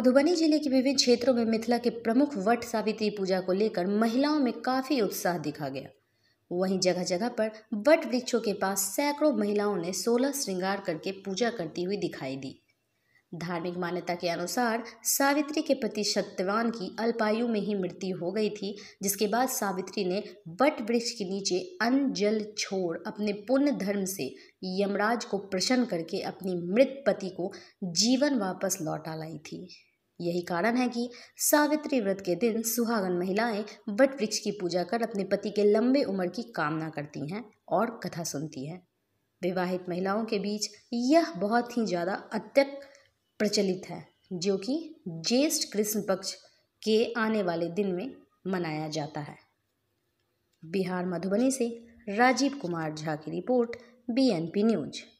मधुबनी जिले के विभिन्न क्षेत्रों में मिथिला के प्रमुख वट सावित्री पूजा को लेकर महिलाओं में काफ़ी उत्साह दिखा गया वहीं जगह जगह पर वट वृक्षों के पास सैकड़ों महिलाओं ने सोलह श्रृंगार करके पूजा करती हुई दिखाई दी धार्मिक मान्यता के अनुसार सावित्री के पति सत्यवान की अल्पायु में ही मृत्यु हो गई थी जिसके बाद सावित्री ने वट वृक्ष के नीचे अन्न जल छोड़ अपने पुण्य धर्म से यमराज को प्रसन्न करके अपनी मृत पति को जीवन वापस लौटा लाई थी यही कारण है कि सावित्री व्रत के दिन सुहागन महिलाएं वट वृक्ष की पूजा कर अपने पति के लंबे उम्र की कामना करती हैं और कथा सुनती हैं विवाहित महिलाओं के बीच यह बहुत ही ज़्यादा अत्यंत प्रचलित है जो कि ज्येष्ठ कृष्ण पक्ष के आने वाले दिन में मनाया जाता है बिहार मधुबनी से राजीव कुमार झा की रिपोर्ट बीएनपी न्यूज़